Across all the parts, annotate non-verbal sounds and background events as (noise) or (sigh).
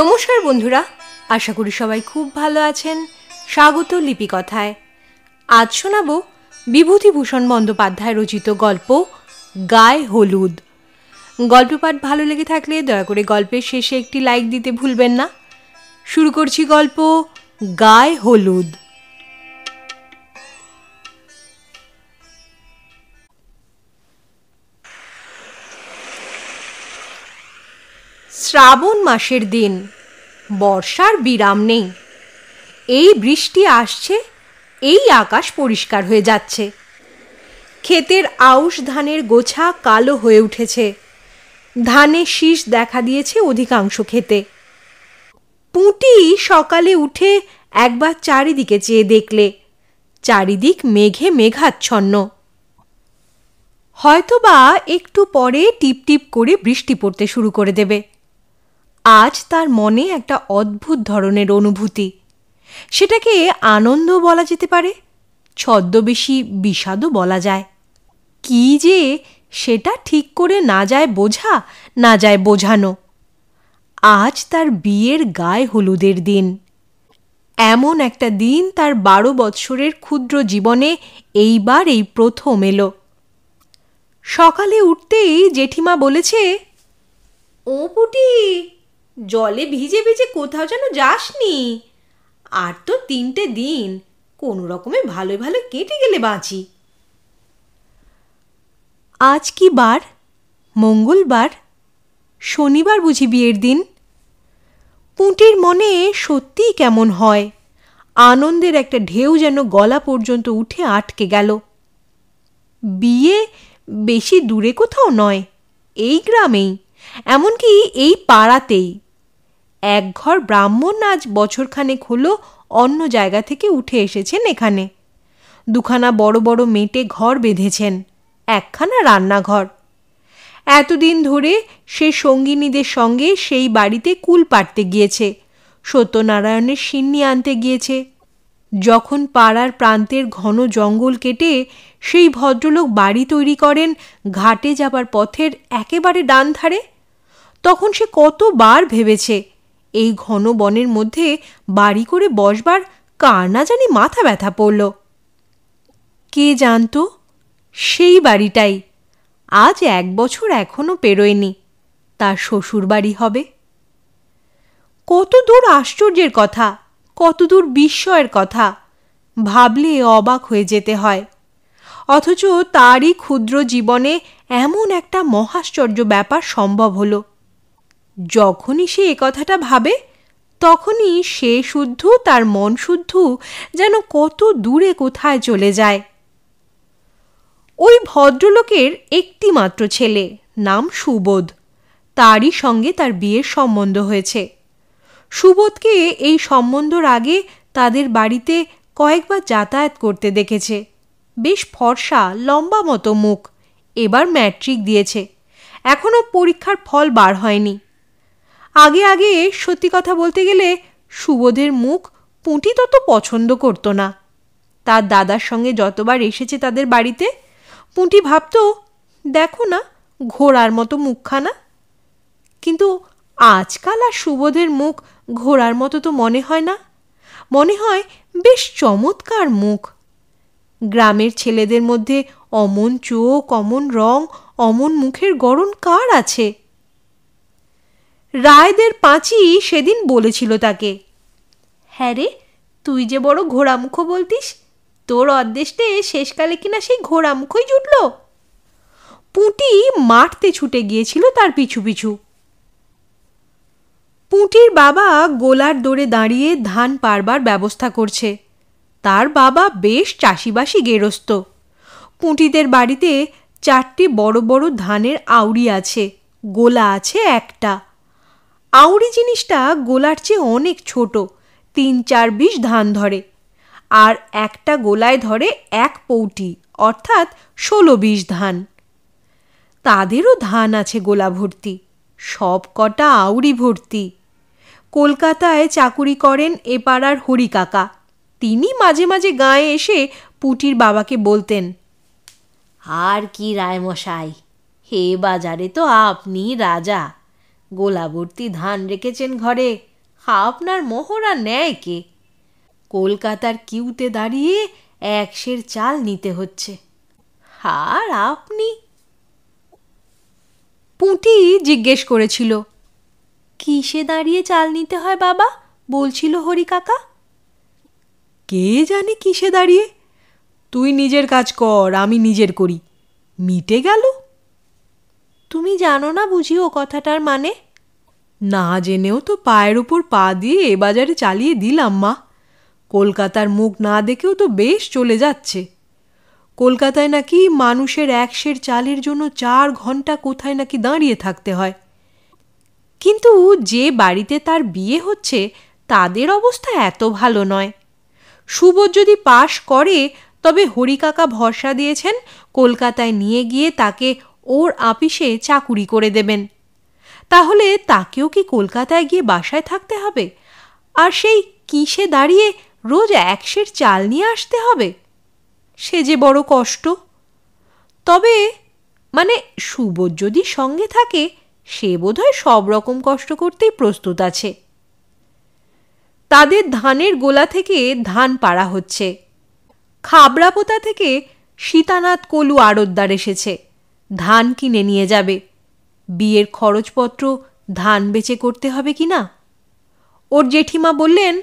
নমস্কার বন্ধুরা আশা করি সবাই খুব ভালো আছেন স্বাগত লিপিকথায় আজ শোনাব বিভূতিভূষণ বন্দ্যোপাধ্যায় রচিত গল্প গায়ে হলুদ গল্প পাঠ ভালো লেগে থাকলে দয়া করে গল্পের শেষে একটি লাইক দিতে ভুলবেন না শুরু করছি গল্প গায়ে হলুদ শ্রাবণ মাসের দিন বর্ষার বিরাম নেই এই বৃষ্টি আসছে এই আকাশ পরিষ্কার হয়ে যাচ্ছে ক্ষেতের আউশ ধানের গোছা কালো হয়ে উঠেছে ধানে শীষ দেখা দিয়েছে অধিকাংশ খেতে পুঁটি সকালে উঠে একবার চারিদিকে চেয়ে দেখলে চারিদিক মেঘে মেঘাচ্ছন্ন হয়তোবা একটু পরে টিপটিপ করে বৃষ্টি পড়তে শুরু করে দেবে আজ তার মনে একটা অদ্ভুত ধরনের অনুভূতি সেটাকে আনন্দ বলা যেতে পারে ছদ্মবেশী বিষাদও বলা যায় কি যে সেটা ঠিক করে না যায় বোঝা না যায় বোঝানো আজ তার বিয়ের গায়ে হলুদের দিন এমন একটা দিন তার বারো বৎসরের ক্ষুদ্র জীবনে এইবার এই প্রথম এলো সকালে উঠতেই জেঠিমা বলেছে জলে ভিজে ভিজে কোথাও যেন যাসনি আর তো তিনটে দিন কোনো রকমে ভালোই ভালো কেটে গেলে বাঁচি আজ কি বার মঙ্গলবার শনিবার বুঝি বিয়ের দিন পুঁটির মনে সত্যিই কেমন হয় আনন্দের একটা ঢেউ যেন গলা পর্যন্ত উঠে আটকে গেল বিয়ে বেশি দূরে কোথাও নয় এই গ্রামেই এমনকি এই পাড়াতেই একঘর ব্রাহ্মণ আজ বছরখানেক হলো অন্য জায়গা থেকে উঠে এসেছেন এখানে দুখানা বড় বড় মেটে ঘর বেঁধেছেন একখানা রান্নাঘর এতদিন ধরে সে সঙ্গিনীদের সঙ্গে সেই বাড়িতে কুল পাড়তে গিয়েছে সত্যনারায়ণের সিন্নি আনতে গিয়েছে যখন পাড়ার প্রান্তের ঘন জঙ্গল কেটে সেই ভদ্রলোক বাড়ি তৈরি করেন ঘাটে যাবার পথের একেবারে ডান ধারে তখন সে কতবার ভেবেছে এই ঘন বনের মধ্যে বাড়ি করে বসবার কার না জানি মাথা ব্যথা পড়ল কে জানত সেই বাড়িটাই আজ এক বছর এখনও পেরোয়নি তার শ্বশুর বাড়ি হবে কত দূর আশ্চর্যের কথা কত দূর বিস্ময়ের কথা ভাবলে অবাক হয়ে যেতে হয় অথচ তারই ক্ষুদ্র জীবনে এমন একটা মহাশ্চর্য ব্যাপার সম্ভব হলো যখনই সে কথাটা ভাবে তখনই সে শুদ্ধ তার মন শুদ্ধ যেন কত দূরে কোথায় চলে যায় ওই ভদ্রলোকের একটি মাত্র ছেলে নাম সুবোধ তারই সঙ্গে তার বিয়ের সম্বন্ধ হয়েছে সুবোধকে এই সম্বন্ধর আগে তাদের বাড়িতে কয়েকবার যাতায়াত করতে দেখেছে বেশ ফর্সা লম্বা মতো মুখ এবার ম্যাট্রিক দিয়েছে এখনও পরীক্ষার ফল বার হয়নি আগে আগে সত্যি কথা বলতে গেলে সুবোধের মুখ পুঁটি তত পছন্দ করতো না তার দাদার সঙ্গে যতবার এসেছে তাদের বাড়িতে পুঁটি ভাবত দেখো না ঘোড়ার মতো মুখখানা কিন্তু আজকাল আর সুবোধের মুখ ঘোড়ার মতো তো মনে হয় না মনে হয় বেশ চমৎকার মুখ গ্রামের ছেলেদের মধ্যে অমন চোখ অমন রং অমন মুখের গড়ন কার আছে রায়দের পাঁচি সেদিন বলেছিল তাকে হ্যাঁ রে তুই যে বড় ঘোড়ামুখো বলতিস তোর অদ্দেশে শেষকালে কিনা সেই ঘোড়ামুখই জুটল পুঁটি মারতে ছুটে গিয়েছিল তার পিছু পিছু পুঁটির বাবা গোলার দোরে দাঁড়িয়ে ধান পারবার ব্যবস্থা করছে তার বাবা বেশ চাষিবাসি গেরস্ত পুঁটিদের বাড়িতে চারটি বড় বড় ধানের আউড়ি আছে গোলা আছে একটা আউরি জিনিসটা গোলার চেয়ে অনেক ছোট তিন চার বিশ ধান ধরে আর একটা গোলায় ধরে এক পৌটি অর্থাৎ ষোলো বিশ ধান তাদেরও ধান আছে গোলা ভর্তি সব কটা আউরি ভর্তি কলকাতায় চাকুরি করেন এপাড়ার হরিকাকা তিনি মাঝে মাঝে গায়ে এসে পুটির বাবাকে বলতেন আর কি রায়মশাই হে বাজারে তো আপনি রাজা গোলাবর্তি ধান রেখেছেন ঘরে আপনার মোহরা নেয় কে কলকাতার কিউতে দাঁড়িয়ে একশের চাল নিতে হচ্ছে আর আপনি পুঁটি জিজ্ঞেস করেছিল কিসে দাঁড়িয়ে চাল নিতে হয় বাবা বলছিল হরি কাকা কে জানে কিসে দাঁড়িয়ে তুই নিজের কাজ কর আমি নিজের করি মিটে গেল তুমি জানো না বুঝি ও কথাটার মানে না জেনেও তো পায়ের উপর পা দিয়ে এ বাজারে চালিয়ে দিলাম মা কলকাতার মুখ না দেখেও তো বেশ চলে যাচ্ছে কলকাতায় নাকি মানুষের একশের চালের জন্য চার ঘন্টা কোথায় নাকি দাঁড়িয়ে থাকতে হয় কিন্তু যে বাড়িতে তার বিয়ে হচ্ছে তাদের অবস্থা এত ভালো নয় সুবোধ যদি পাশ করে তবে হরিকাকা ভরসা দিয়েছেন কলকাতায় নিয়ে গিয়ে তাকে ওর আপিসে চাকুরি করে দেবেন তাহলে তাকেও কি কলকাতায় গিয়ে বাসায় থাকতে হবে আর সেই কিসে দাঁড়িয়ে রোজ একশের চাল নিয়ে আসতে হবে সে যে বড় কষ্ট তবে মানে সুবোধ যদি সঙ্গে থাকে সে বোধহয় সব রকম কষ্ট করতেই প্রস্তুত আছে তাদের ধানের গোলা থেকে ধান পাড়া হচ্ছে খাবড়াপোতা থেকে সীতানাথ কলু আড়তদার এসেছে ধান কিনে নিয়ে যাবে বিয়ের খরচপত্র ধান বেচে করতে হবে কি না ওর জেঠিমা বললেন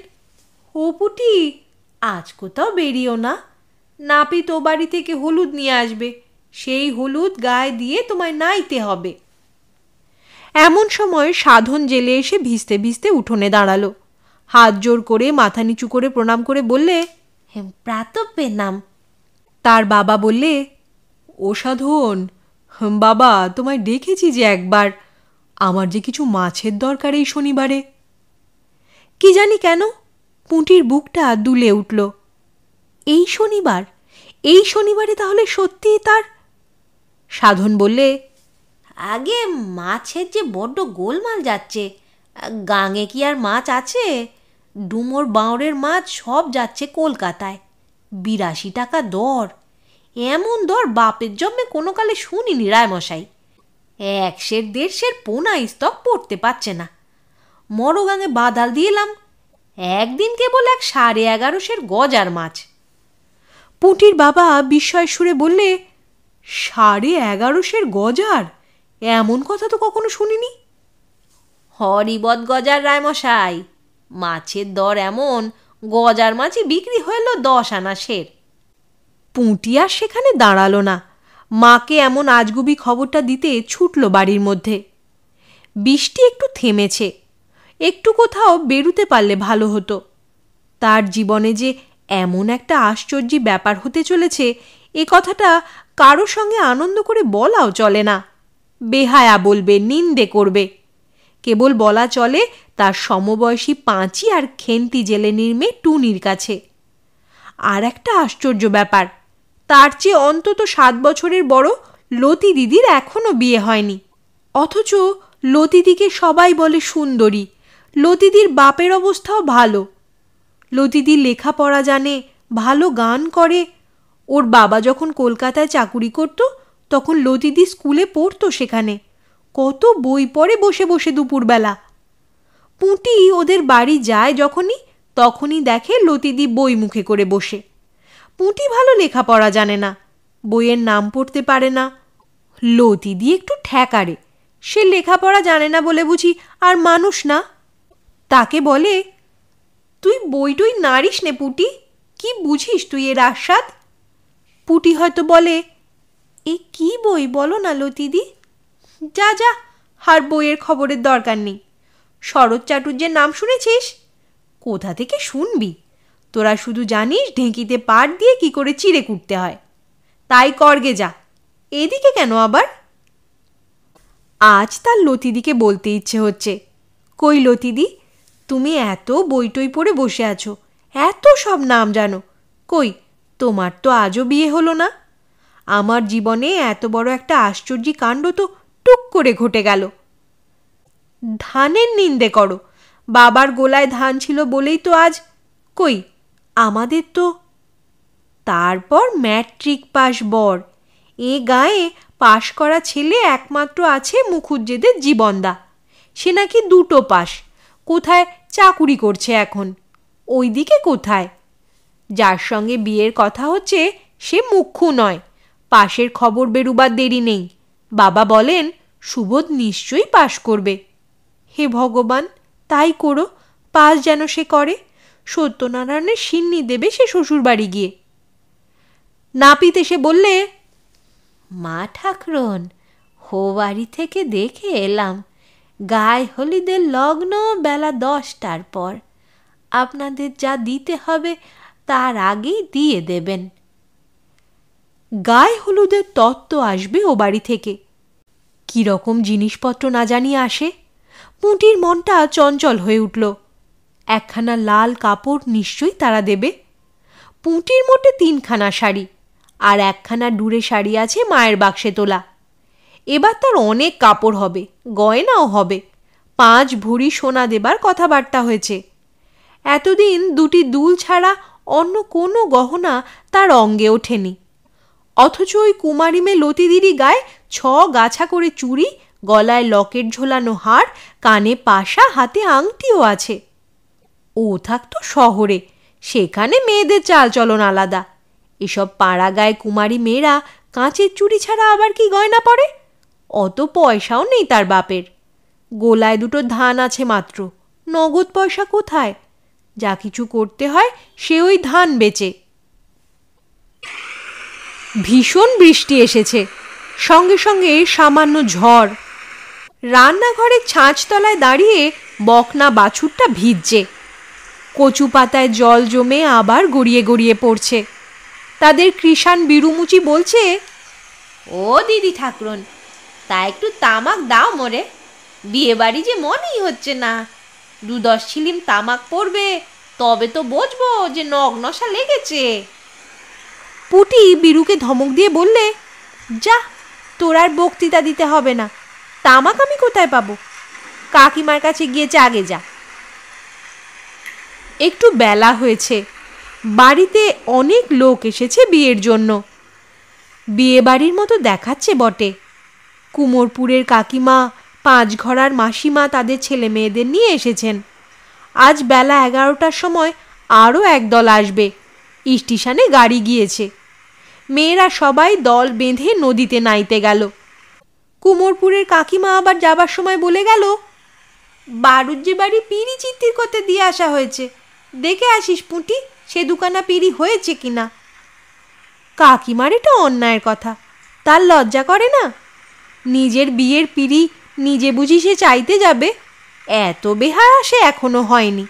ও পুটি আজ কোথাও বেরিও না নাপিত ও বাড়ি থেকে হলুদ নিয়ে আসবে সেই হলুদ গায়ে দিয়ে তোমায় নাইতে হবে এমন সময় সাধন জেলে এসে ভিজতে ভিজতে উঠোনে দাঁড়ালো হাত জোর করে মাথা নিচু করে প্রণাম করে বললে প্রাতব্যের নাম তার বাবা বললে ও সাধন বাবা তোমায় ডেকেছি যে একবার আমার যে কিছু মাছের দরকার এই শনিবারে কি জানি কেন পুঁটির বুকটা দুলে উঠল এই শনিবার এই শনিবারে তাহলে সত্যিই তার সাধন বললে আগে মাছের যে বড্ড গোলমাল যাচ্ছে গাঙে কি আর মাছ আছে ডুমোর বাঁড়ের মাছ সব যাচ্ছে কলকাতায় বিরাশি টাকা দর এমন দর বাপের জন্মে কোনো কালে শুনিনি রায়মশাই এক সের দেড় সের পোনা স্তক পড়তে পারছে না মরগাঙে বাদাল দিয়েলাম একদিন কেবল এক সাড়ে এগারোশের গজার মাছ পুটির বাবা বিস্ময় সুরে বললে সাড়ে এগারোশের গজার এমন কথা তো কখনো শুনিনি হরিবদ গজার রায়মশাই মাছের দর এমন গজার মাছই বিক্রি হইল দশ আনা সের পুঁটিয়া সেখানে দাঁড়াল না মাকে এমন আজগুবি খবরটা দিতে ছুটল বাড়ির মধ্যে বৃষ্টি একটু থেমেছে একটু কোথাও বেরুতে পারলে ভালো হতো তার জীবনে যে এমন একটা আশ্চর্য ব্যাপার হতে চলেছে এ কথাটা কারো সঙ্গে আনন্দ করে বলাও চলে না বেহায়া বলবে নিন্দে করবে কেবল বলা চলে তার সমবয়সী পাঁচি আর খেন্তি জেলে নির্মে টুনির কাছে আর একটা আশ্চর্য ব্যাপার তার চেয়ে অন্তত সাত বছরের বড় লতি দিদির এখনও বিয়ে হয়নি অথচ লতিদিকে সবাই বলে সুন্দরী লতিদির বাপের অবস্থাও ভালো লতিদি লেখাপড়া জানে ভালো গান করে ওর বাবা যখন কলকাতায় চাকুরি করত তখন লতিদি স্কুলে পড়তো সেখানে কত বই পড়ে বসে বসে দুপুরবেলা পুঁটি ওদের বাড়ি যায় যখনই তখনই দেখে লতিদি বই মুখে করে বসে পুঁটি ভালো লেখাপড়া জানে না বইয়ের নাম পড়তে পারে না লতি দিয়ে একটু ঠেকারে সে লেখাপড়া জানে না বলে বুঝি আর মানুষ না তাকে বলে তুই বইটুই নারিস নে পুটি কি বুঝিস তুই এর আস্বাদ পুটি হয়তো বলে এ কি বই বলো না লতিদি যা যা আর বইয়ের খবরের দরকার নেই শরৎ চাটুর্যের নাম শুনেছিস কোথা থেকে শুনবি তোরা শুধু জানিস ঢেঁকিতে পাট দিয়ে কি করে চিড়ে কুটতে হয় তাই করগে যা এদিকে কেন আবার আজ তার লতিদিকে বলতে ইচ্ছে হচ্ছে কই লতিদি তুমি এত বইটই পড়ে বসে আছো এত সব নাম জানো কই তোমার তো আজও বিয়ে হলো না আমার জীবনে এত বড় একটা আশ্চর্য কাণ্ড তো টুক করে ঘটে গেল ধানের নিন্দে করো বাবার গোলায় ধান ছিল বলেই তো আজ কই আমাদের তো তারপর ম্যাট্রিক পাস বর এ গায়ে পাশ করা ছেলে একমাত্র আছে মুখুজ্জেদের জীবনদা সে নাকি দুটো পাশ কোথায় চাকুরি করছে এখন ওই দিকে কোথায় যার সঙ্গে বিয়ের কথা হচ্ছে সে মুখ্য নয় পাশের খবর বেরুবার দেরি নেই বাবা বলেন সুবোধ নিশ্চয়ই পাশ করবে হে ভগবান তাই করো পাস যেন সে করে সত্যনারায়ণের সিন্নি দেবে সে শ্বশুর বাড়ি গিয়ে নাপিত এসে বললে মা ঠাকরন হো বাড়ি থেকে দেখে এলাম গায়ে হলিদের লগ্ন বেলা দশটার পর আপনাদের যা দিতে হবে তার আগেই দিয়ে দেবেন গায়ে হলুদের তত্ত্ব আসবে ও বাড়ি থেকে কীরকম জিনিসপত্র না জানিয়ে আসে পুঁটির মনটা চঞ্চল হয়ে উঠল একখানা লাল কাপড় নিশ্চয়ই তারা দেবে পুঁটির মোটে তিনখানা শাড়ি আর একখানা ডুরে শাড়ি আছে মায়ের বাক্সে তোলা এবার তার অনেক কাপড় হবে গয়নাও হবে পাঁচ ভরি সোনা দেবার কথাবার্তা হয়েছে এতদিন দুটি দুল ছাড়া অন্য কোনো গহনা তার অঙ্গে ওঠেনি অথচ ওই কুমারী মেয়ে লতিদিরি গায়ে ছ গাছা করে চুড়ি গলায় লকেট ঝোলানো হার কানে পাশা হাতে আংটিও আছে ও থাকতো শহরে সেখানে মেয়েদের চালচলন আলাদা এসব গায়ে কুমারী মেয়েরা কাঁচের চুড়ি ছাড়া আবার কি গয়না পরে অত পয়সাও নেই তার বাপের গোলায় দুটো ধান আছে মাত্র নগদ পয়সা কোথায় যা কিছু করতে হয় সে ওই ধান বেচে ভীষণ বৃষ্টি এসেছে সঙ্গে সঙ্গে সামান্য ঝড় রান্নাঘরের ছাঁচতলায় দাঁড়িয়ে বকনা বাছুরটা ভিজছে কচু পাতায় জল জমে আবার গড়িয়ে গড়িয়ে পড়ছে তাদের কৃষাণ বিরুমুচি বলছে ও দিদি ঠাকুরন তা একটু তামাক দাও মরে বিয়ে বাড়ি যে মনেই হচ্ছে না দুদশ ছিলিম তামাক পড়বে তবে তো বুঝবো যে নগ্নশা লেগেছে পুটি বিরুকে ধমক দিয়ে বললে যা তোর আর বক্তৃতা দিতে হবে না তামাক আমি কোথায় পাবো কাকিমার কাছে গিয়ে আগে যা একটু বেলা হয়েছে বাড়িতে অনেক লোক এসেছে বিয়ের জন্য বিয়ে বাড়ির মতো দেখাচ্ছে বটে কুমোরপুরের কাকিমা পাঁচঘরার মাসিমা তাদের ছেলে মেয়েদের নিয়ে এসেছেন আজ বেলা এগারোটার সময় আরও একদল আসবে স্টেশনে গাড়ি গিয়েছে মেয়েরা সবাই দল বেঁধে নদীতে নাইতে গেল কুমোরপুরের কাকিমা আবার যাবার সময় বলে গেল বাড়ুজ্জে বাড়ি পিড়ি চিত্তির কথা দিয়ে আসা হয়েছে দেখে আসিস পুঁটি সে দুকানা পিড়ি হয়েছে কি না কাকিমার এটা অন্যায়ের কথা তার লজ্জা করে না নিজের বিয়ের পিড়ি নিজে বুঝি সে চাইতে যাবে এত বেহারা সে এখনো হয়নি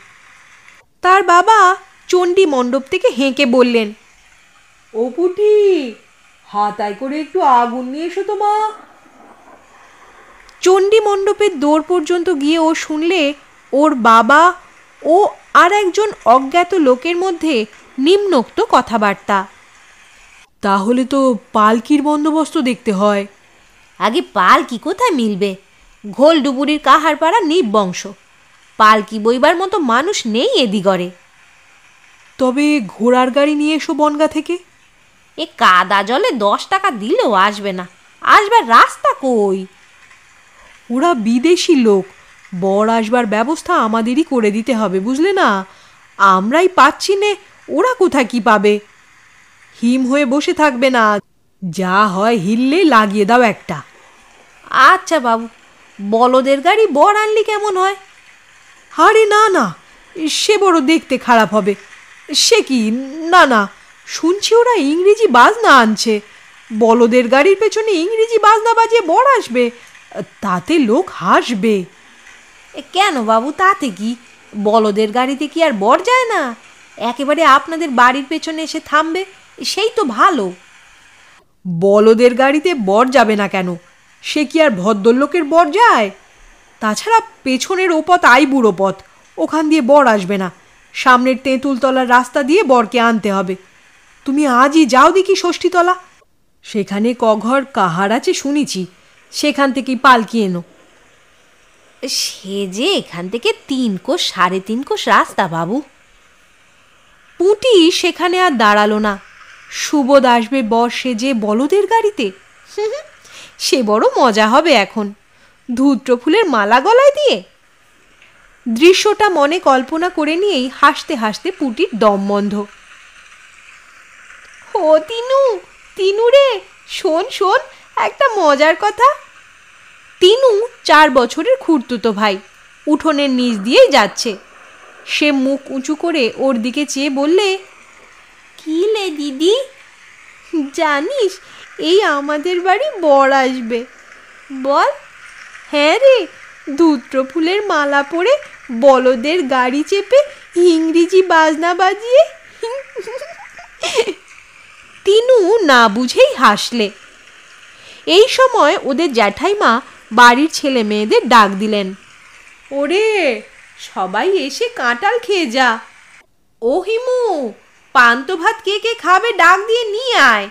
তার বাবা চণ্ডী মণ্ডপ থেকে হেঁকে বললেন ও পুটি হাতায় করে একটু আগুন নিয়ে এসো তো মা চণ্ডী মণ্ডপের দৌড় পর্যন্ত গিয়ে ও শুনলে ওর বাবা ও আর একজন অজ্ঞাত লোকের মধ্যে নিম্নোক্ত কথাবার্তা তাহলে তো পালকির বন্দোবস্ত দেখতে হয় আগে পালকি কোথায় মিলবে ঘোল ডুবুরির কাহারপাড়া নিবংশ পালকি বইবার মতো মানুষ নেই এদিগরে তবে ঘোড়ার গাড়ি নিয়ে এসো বনগা থেকে এ কাদা জলে দশ টাকা দিলেও আসবে না আসবার রাস্তা কই ওরা বিদেশি লোক বর আসবার ব্যবস্থা আমাদেরই করে দিতে হবে বুঝলে না আমরাই পাচ্ছি নে ওরা কোথায় কি পাবে হিম হয়ে বসে থাকবে না যা হয় হিললে লাগিয়ে দাও একটা আচ্ছা বাবু বলদের গাড়ি বর আনলি কেমন হয় আরে না না সে বড় দেখতে খারাপ হবে সে কি না না শুনছি ওরা ইংরেজি বাজনা আনছে বলদের গাড়ির পেছনে ইংরেজি বাজনা বাজিয়ে বর আসবে তাতে লোক হাসবে কেন বাবু তাতে কি বলদের গাড়িতে কি আর বর যায় না একেবারে আপনাদের বাড়ির পেছনে এসে থামবে সেই তো ভালো বলদের গাড়িতে বর যাবে না কেন সে কি আর ভদ্রলোকের বর যায় তাছাড়া পেছনের ওপথ বুড়ো পথ ওখান দিয়ে বর আসবে না সামনের তেঁতুলতলার রাস্তা দিয়ে বরকে আনতে হবে তুমি আজই যাও দেখি ষষ্ঠীতলা সেখানে কঘর কাহার আছে শুনেছি সেখান থেকেই পালকি এনো সে যে এখান থেকে তিন কোষ সাড়ে তিন কোষ রাস্তা বাবু পুটি সেখানে আর দাঁড়ালো না সুবোধ আসবে বর যে বলদের গাড়িতে (laughs) সে বড় মজা হবে এখন ধূত্র ফুলের মালা গলায় দিয়ে দৃশ্যটা মনে কল্পনা করে নিয়েই হাসতে হাসতে পুটির দম বন্ধ ও তিনু তিনু রে শোন শোন একটা মজার কথা তিনু চার বছরের খুঁড়তুতো ভাই উঠোনের নিচ দিয়েই যাচ্ছে সে মুখ উঁচু করে ওর দিকে চেয়ে বললে কি লে দিদি জানিস এই আমাদের বাড়ি বর আসবে বল হ্যাঁ রে ধূত্র ফুলের মালা পরে বলদের গাড়ি চেপে ইংরেজি বাজনা বাজিয়ে তিনু না বুঝেই হাসলে এই সময় ওদের জ্যাঠাইমা বাড়ির ছেলে মেয়েদের ডাক দিলেন ওরে সবাই এসে কাঁটাল খেয়ে যা ও হিমু পান্ত ভাত কে কে খাবে ডাক দিয়ে নিয়ে আয়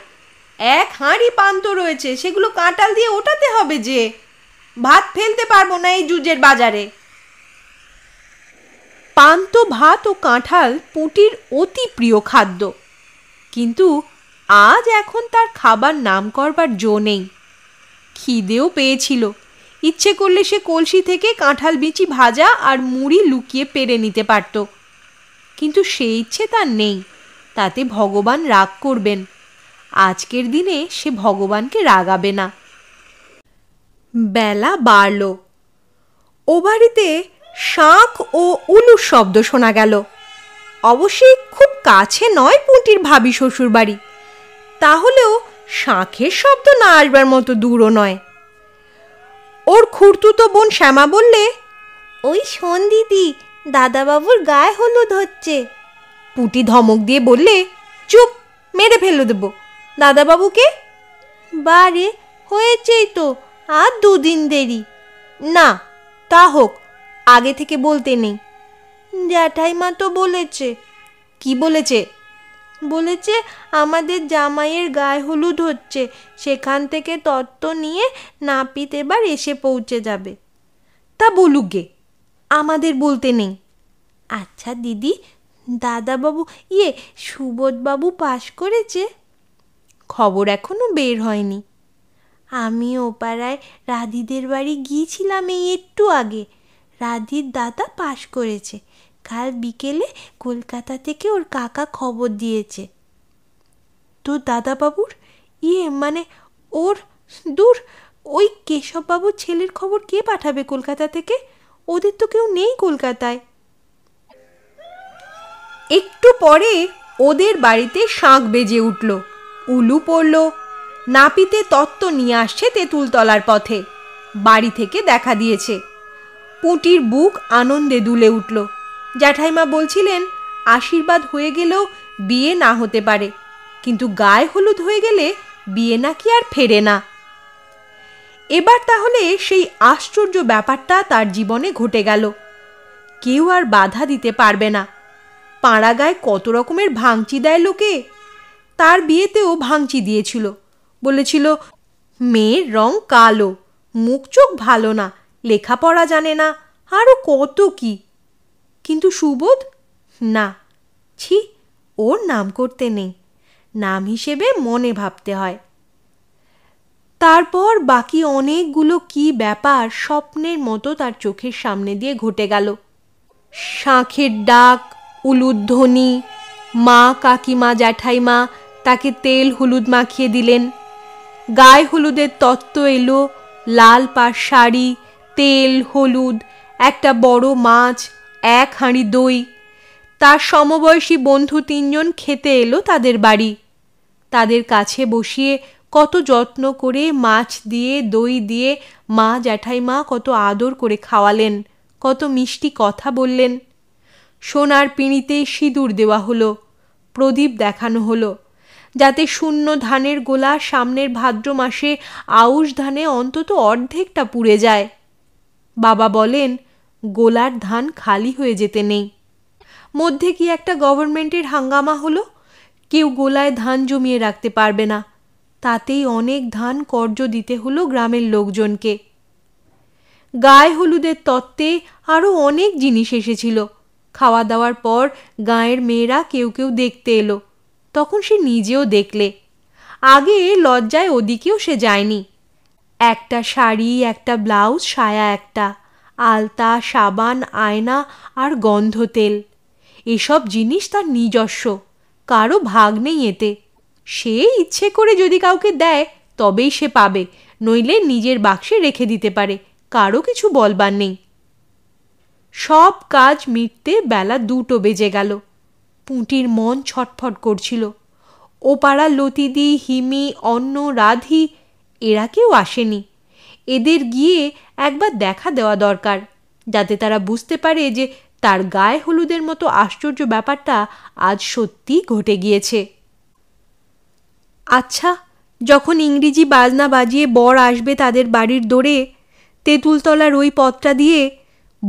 এক হাঁড়ি পান্ত রয়েছে সেগুলো কাঁটাল দিয়ে ওটাতে হবে যে ভাত ফেলতে পারবো না এই জুজের বাজারে পান্ত ভাত ও কাঁঠাল পুঁটির অতি প্রিয় খাদ্য কিন্তু আজ এখন তার খাবার নাম করবার জো নেই খিদেও পেয়েছিল ইচ্ছে করলে সে কলসি থেকে কাঁঠাল বিচি ভাজা আর মুড়ি লুকিয়ে পেরে নিতে পারত কিন্তু সে ইচ্ছে তার নেই তাতে ভগবান রাগ করবেন আজকের দিনে সে ভগবানকে রাগাবে না বেলা বাড়ল ও বাড়িতে শাঁখ ও উলুর শব্দ শোনা গেল অবশ্যই খুব কাছে নয় পুঁটির ভাবি শ্বশুর বাড়ি তাহলেও শাঁখের শব্দ না আসবার মতো দূরও নয় ওর খুঁড়তুতো বোন শ্যামা বললে ওই শোন দিদি দাদাবাবুর গায়ে হলুদ হচ্ছে পুটি ধমক দিয়ে বললে চুপ মেরে ফেলে দেবো দাদাবাবুকে বারে হয়েছেই তো আর দুদিন দেরি না তা হোক আগে থেকে বলতে নেই জ্যাঠাইমা তো বলেছে কি বলেছে বলেছে আমাদের জামাইয়ের গায়ে হলুদ হচ্ছে সেখান থেকে তত্ত্ব নিয়ে নাপিত এবার এসে পৌঁছে যাবে তা বলুক গে আমাদের বলতে নেই আচ্ছা দিদি দাদাবাবু ইয়ে সুবোধবাবু পাশ করেছে খবর এখনো বের হয়নি আমি ওপাড়ায় রাধিদের বাড়ি গিয়েছিলাম এই একটু আগে রাধির দাদা পাশ করেছে কাল বিকেলে কলকাতা থেকে ওর কাকা খবর দিয়েছে তো দাদাবাবুর ইয়ে মানে ওর দূর ওই কেশববাবুর ছেলের খবর কে পাঠাবে কলকাতা থেকে ওদের তো কেউ নেই কলকাতায় একটু পরে ওদের বাড়িতে শাঁখ বেজে উঠল উলু পড়ল নাপিতে তত্ত্ব নিয়ে আসছে তেঁতুলতলার পথে বাড়ি থেকে দেখা দিয়েছে পুঁটির বুক আনন্দে দুলে উঠল জ্যাঠাইমা বলছিলেন আশীর্বাদ হয়ে গেলেও বিয়ে না হতে পারে কিন্তু গায়ে হলুদ হয়ে গেলে বিয়ে নাকি আর ফেরে না এবার তাহলে সেই আশ্চর্য ব্যাপারটা তার জীবনে ঘটে গেল কেউ আর বাধা দিতে পারবে না গায়ে কত রকমের ভাঙচি দেয় লোকে তার বিয়েতেও ভাঙচি দিয়েছিল বলেছিল মেয়ের রং কালো মুখ চোখ ভালো না লেখাপড়া জানে না আরও কত কী কিন্তু সুবোধ না ছি ওর নাম করতে নেই নাম হিসেবে মনে ভাবতে হয় তারপর বাকি অনেকগুলো কি ব্যাপার স্বপ্নের মতো তার চোখের সামনে দিয়ে ঘটে গেল শাঁখের ডাক উলুধ্বনি মা কাকিমা জ্যাঠাইমা তাকে তেল হলুদ মাখিয়ে দিলেন গায়ে হলুদের তত্ত্ব এলো লাল পাড় শাড়ি তেল হলুদ একটা বড় মাছ এক হাঁড়ি দই তার সমবয়সী বন্ধু তিনজন খেতে এলো তাদের বাড়ি তাদের কাছে বসিয়ে কত যত্ন করে মাছ দিয়ে দই দিয়ে মা জ্যাঠাইমা কত আদর করে খাওয়ালেন কত মিষ্টি কথা বললেন সোনার পিঁড়িতে সিঁদুর দেওয়া হলো প্রদীপ দেখানো হলো যাতে শূন্য ধানের গোলা সামনের ভাদ্র মাসে আউশ ধানে অন্তত অর্ধেকটা পুড়ে যায় বাবা বলেন গোলার ধান খালি হয়ে যেতে নেই মধ্যে কি একটা গভর্নমেন্টের হাঙ্গামা হলো কেউ গোলায় ধান জমিয়ে রাখতে পারবে না তাতেই অনেক ধান কর্জ দিতে হলো গ্রামের লোকজনকে গায়ে হলুদের তত্ত্বে আরও অনেক জিনিস এসেছিল খাওয়া দাওয়ার পর গাঁয়ের মেয়েরা কেউ কেউ দেখতে এলো তখন সে নিজেও দেখলে আগে লজ্জায় ওদিকেও সে যায়নি একটা শাড়ি একটা ব্লাউজ সায়া একটা আলতা সাবান আয়না আর গন্ধ তেল এসব জিনিস তার নিজস্ব কারো ভাগ নেই এতে সে ইচ্ছে করে যদি কাউকে দেয় তবেই সে পাবে নইলে নিজের বাক্সে রেখে দিতে পারে কারো কিছু বলবার নেই সব কাজ মিটতে বেলা দুটো বেজে গেল পুঁটির মন ছটফট করছিল ও পাড়া লতিদি হিমি অন্ন রাধি এরা কেউ আসেনি এদের গিয়ে একবার দেখা দেওয়া দরকার যাতে তারা বুঝতে পারে যে তার গায়ে হলুদের মতো আশ্চর্য ব্যাপারটা আজ সত্যি ঘটে গিয়েছে আচ্ছা যখন ইংরেজি বাজনা বাজিয়ে বর আসবে তাদের বাড়ির দোড়ে তেঁতুলতলার ওই পথটা দিয়ে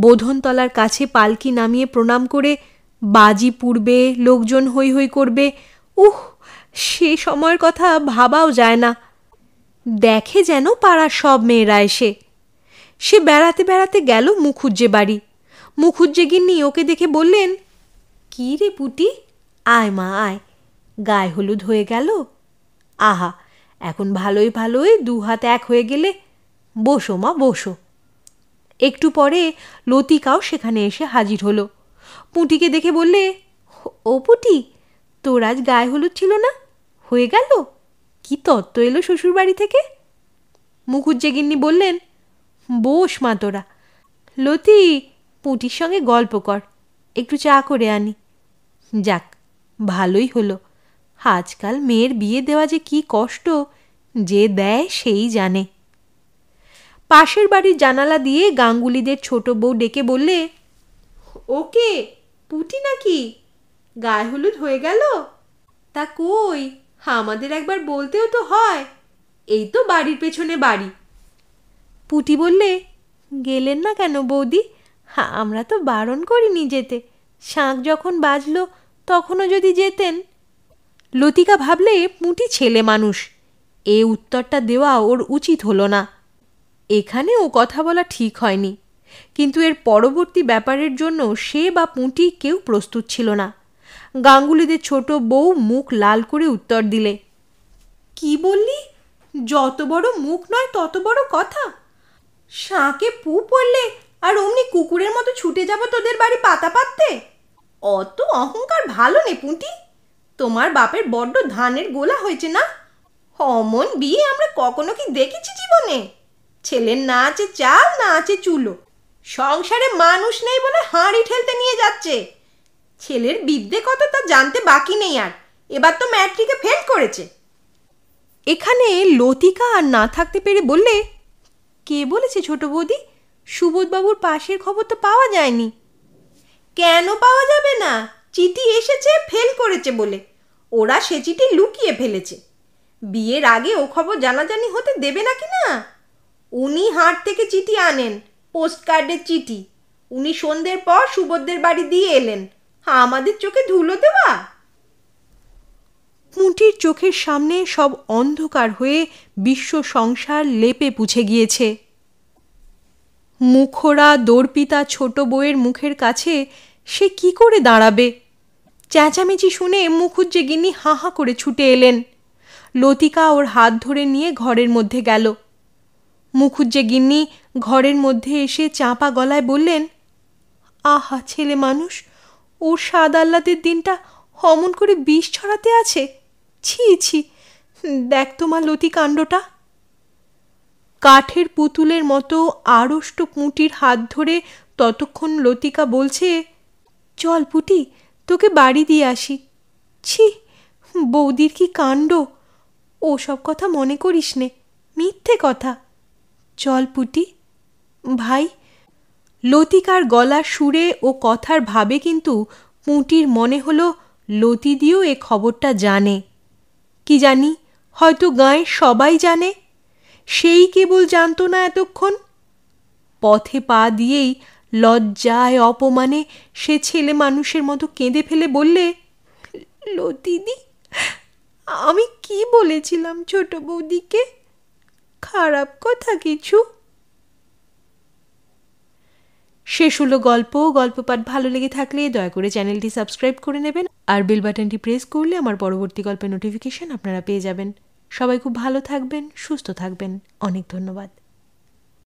বোধনতলার কাছে পালকি নামিয়ে প্রণাম করে বাজি পুড়বে লোকজন হৈ হৈ করবে উহ সে সময়ের কথা ভাবাও যায় না দেখে যেন পাড়ার সব মেয়েরা এসে সে বেড়াতে বেড়াতে গেল মুখুজ্জে বাড়ি মুখুজ্জে গিন্নি ওকে দেখে বললেন কি রে পুটি আয় মা আয় গায়ে হলুদ হয়ে গেল আহা এখন ভালোই ভালোই দু হাত এক হয়ে গেলে বসো মা বসো একটু পরে লতিকাও সেখানে এসে হাজির হলো পুঁটিকে দেখে বললে ও পুটি তোর আজ গায়ে হলুদ ছিল না হয়ে গেল কি তত্ত্ব এলো শ্বশুরবাড়ি থেকে মুখুজ্জেগিন্নি বললেন বোস মা তোরা লতি পুঁটির সঙ্গে গল্প কর একটু চা করে আনি যাক ভালোই হলো আজকাল মেয়ের বিয়ে দেওয়া যে কি কষ্ট যে দেয় সেই জানে পাশের বাড়ির জানালা দিয়ে গাঙ্গুলিদের ছোট বউ ডেকে বললে ওকে পুটি নাকি গায়ে হলুদ হয়ে গেল তা কই আমাদের একবার বলতেও তো হয় এই তো বাড়ির পেছনে বাড়ি পুটি বললে গেলেন না কেন বৌদি আমরা তো বারণ করিনি যেতে শাঁখ যখন বাজলো তখনও যদি যেতেন লতিকা ভাবলে পুঁটি ছেলে মানুষ এ উত্তরটা দেওয়া ওর উচিত হলো না এখানে ও কথা বলা ঠিক হয়নি কিন্তু এর পরবর্তী ব্যাপারের জন্য সে বা পুঁটি কেউ প্রস্তুত ছিল না গাঙ্গুলিদের ছোট বউ মুখ লাল করে উত্তর দিলে কি বললি যত বড় মুখ নয় তত বড় কথা শাঁকে পু পড়লে আর অমনি কুকুরের মতো ছুটে যাবো তোদের বাড়ি পাতা পাততে অত অহংকার ভালো নে পুঁটি তোমার বাপের বড্ড ধানের গোলা হয়েছে না অমন বিয়ে আমরা কখনো কি দেখেছি জীবনে ছেলের না আছে চাল না আছে চুলো সংসারে মানুষ নেই বলে হাঁড়ি ঠেলতে নিয়ে যাচ্ছে ছেলের বিদ্যে কত তা জানতে বাকি নেই আর এবার তো ম্যাট্রিকে ফেল করেছে এখানে লতিকা আর না থাকতে পেরে বললে কে বলেছে ছোট বৌদি সুবোধবাবুর পাশের খবর তো পাওয়া যায়নি কেন পাওয়া যাবে না চিঠি এসেছে ফেল করেছে বলে ওরা সে চিঠি লুকিয়ে ফেলেছে বিয়ের আগে ও খবর জানাজানি হতে দেবে নাকি না উনি হাট থেকে চিঠি আনেন পোস্টকার্ডের চিঠি উনি সন্ধ্যের পর সুবোধদের বাড়ি দিয়ে এলেন আমাদের চোখে ধুলো দেওয়া পুঁটির চোখের সামনে সব অন্ধকার হয়ে বিশ্ব সংসার লেপে পুছে গিয়েছে মুখরা দর্পিতা ছোট বউয়ের মুখের কাছে সে কি করে দাঁড়াবে চেঁচামেচি শুনে মুখুজ্জেগিনি হাঁ হাঁ করে ছুটে এলেন লতিকা ওর হাত ধরে নিয়ে ঘরের মধ্যে গেল মুখুজ্জেগিন্নি ঘরের মধ্যে এসে চাপা গলায় বললেন আহা ছেলে মানুষ ওর সাদ আহ্লাদের দিনটা হমন করে বিষ ছড়াতে আছে ছি ছি দেখ তোমার লতি কাণ্ডটা কাঠের পুতুলের মতো আড়ষ্ট পুঁটির হাত ধরে ততক্ষণ লতিকা বলছে চল পুটি তোকে বাড়ি দিয়ে আসি ছি বৌদির কি কাণ্ড ও সব কথা মনে করিস নে মিথ্যে কথা চল পুটি ভাই লতিকার গলার সুরে ও কথার ভাবে কিন্তু পুঁটির মনে হলো লতি দিয়েও এ খবরটা জানে কি জানি হয়তো গাঁয়ের সবাই জানে সেই কেবল জানতো না এতক্ষণ পথে পা দিয়েই লজ্জায় অপমানে সে ছেলে মানুষের মতো কেঁদে ফেলে বললে লতিদি আমি কি বলেছিলাম ছোট বৌদিকে খারাপ কথা কিছু শেষ হলো গল্প গল্প পাঠ ভালো লেগে থাকলে দয়া করে চ্যানেলটি সাবস্ক্রাইব করে নেবেন আর বেল বাটনটি প্রেস করলে আমার পরবর্তী গল্পের নোটিফিকেশন আপনারা পেয়ে যাবেন সবাই খুব ভালো থাকবেন সুস্থ থাকবেন অনেক ধন্যবাদ